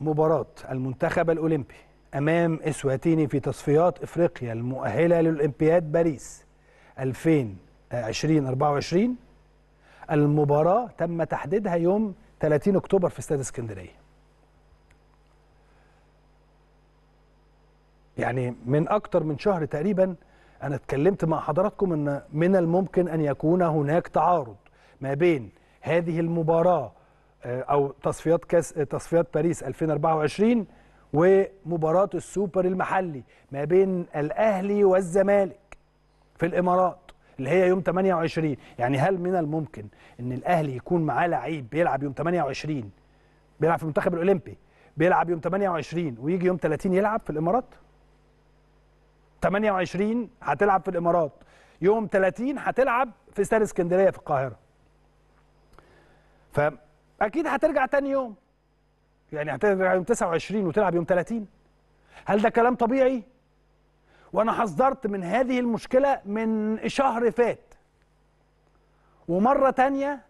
مباراة المنتخب الأولمبي أمام إسواتيني في تصفيات إفريقيا المؤهلة للأولمبياد باريس 2024 المباراة تم تحديدها يوم 30 أكتوبر في استاد اسكندرية يعني من أكتر من شهر تقريبا أنا اتكلمت مع حضراتكم أن من الممكن أن يكون هناك تعارض ما بين هذه المباراه آه، او تصفيات كاس آه، تصفيات باريس 2024 ومباراه السوبر المحلي ما بين الاهلي والزمالك في الامارات اللي هي يوم 28 يعني هل من الممكن ان الاهلي يكون معاه لعيب بيلعب يوم 28 بيلعب في المنتخب الاولمبي بيلعب يوم 28 ويجي يوم 30 يلعب في الامارات 28 هتلعب في الامارات يوم 30 هتلعب في استاد اسكندريه في القاهره ف اكيد هترجع تاني يوم يعني هترجع يوم 29 وتلعب يوم 30 هل ده كلام طبيعي وانا حذرت من هذه المشكله من شهر فات ومره تانية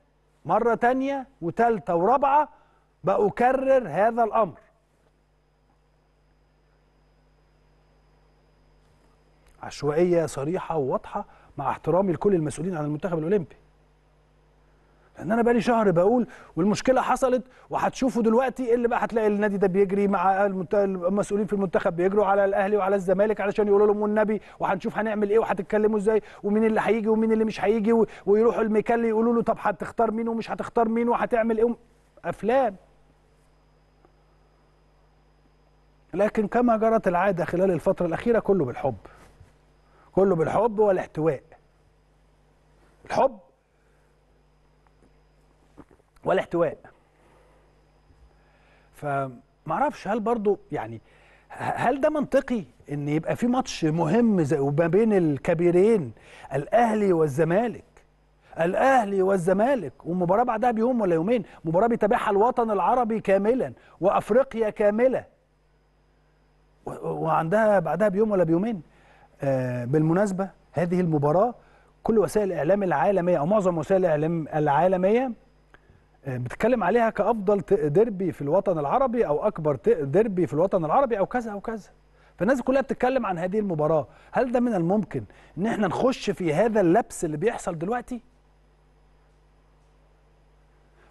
مره تانية وتالتة ورابعه بأكرر هذا الامر عشوائيه صريحه وواضحه مع احترامي لكل المسؤولين عن المنتخب الاولمبي لان انا بقالي شهر بقول والمشكله حصلت وهتشوفوا دلوقتي اللي بقى هتلاقي النادي ده بيجري مع المسؤولين في المنتخب بيجروا على الاهلي وعلى الزمالك علشان يقولوا لهم والنبي وهنشوف هنعمل ايه وهتتكلموا ازاي ومين اللي هيجي ومين اللي مش هيجي ويروحوا الميكال يقولوا له طب هتختار مين ومش هتختار مين وهتعمل ايه افلام لكن كما جرت العاده خلال الفتره الاخيره كله بالحب كله بالحب والاحتواء الحب ولا احتواء فمعرفش هل برضو يعني هل ده منطقي ان يبقى في ماتش مهم زي ما بين الكبيرين الاهلي والزمالك الاهلي والزمالك ومباراه بعدها بيوم ولا يومين مباراه بيتابعها الوطن العربي كاملا وافريقيا كامله وعندها بعدها بيوم ولا بيومين آه بالمناسبه هذه المباراه كل وسائل الاعلام العالميه او معظم وسائل الاعلام العالميه بتتكلم عليها كافضل ديربي في الوطن العربي او اكبر ديربي في الوطن العربي او كذا او كذا فالناس كلها بتتكلم عن هذه المباراه هل ده من الممكن ان احنا نخش في هذا اللبس اللي بيحصل دلوقتي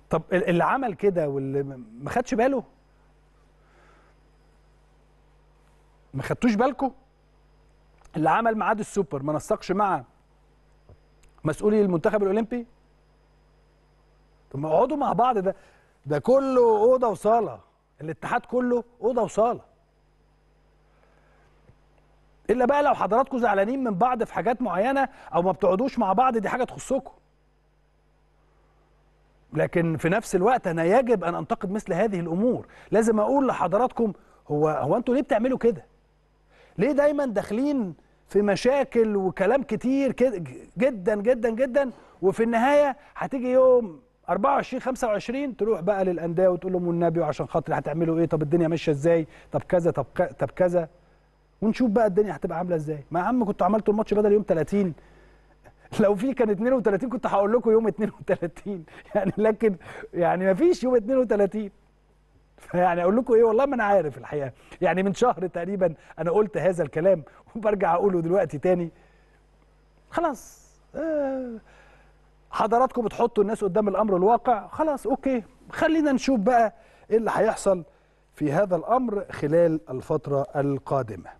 طب اللي عمل كده واللي ما خدش باله ما خدتوش بالكم اللي عمل ميعاد السوبر ما نسقش مع مسؤولي المنتخب الاولمبي طب ما اقعدوا مع بعض ده ده كله اوضه وصاله الاتحاد كله اوضه وصاله الا بقى لو حضراتكم زعلانين من بعض في حاجات معينه او ما بتقعدوش مع بعض دي حاجه تخصكم لكن في نفس الوقت انا يجب ان انتقد مثل هذه الامور لازم اقول لحضراتكم هو هو انتوا ليه بتعملوا كده ليه دايما داخلين في مشاكل وكلام كتير جدا جدا جدا وفي النهايه هتيجي يوم 24 25 تروح بقى للانديه وتقول لهم والنبي وعشان خاطري هتعملوا ايه طب الدنيا ماشيه ازاي طب كذا طب طب كذا ونشوف بقى الدنيا هتبقى عامله ازاي ما يا عم كنتوا عملتوا الماتش بدل يوم 30 لو في كان 32 كنت هقول لكم يوم 32 يعني لكن يعني ما فيش يوم 32 فيعني اقول لكم ايه والله ما انا عارف الحقيقه يعني من شهر تقريبا انا قلت هذا الكلام وبرجع اقوله دلوقتي تاني خلاص آه حضراتكم بتحطوا الناس قدام الامر الواقع خلاص اوكي خلينا نشوف بقى ايه اللي هيحصل في هذا الامر خلال الفتره القادمه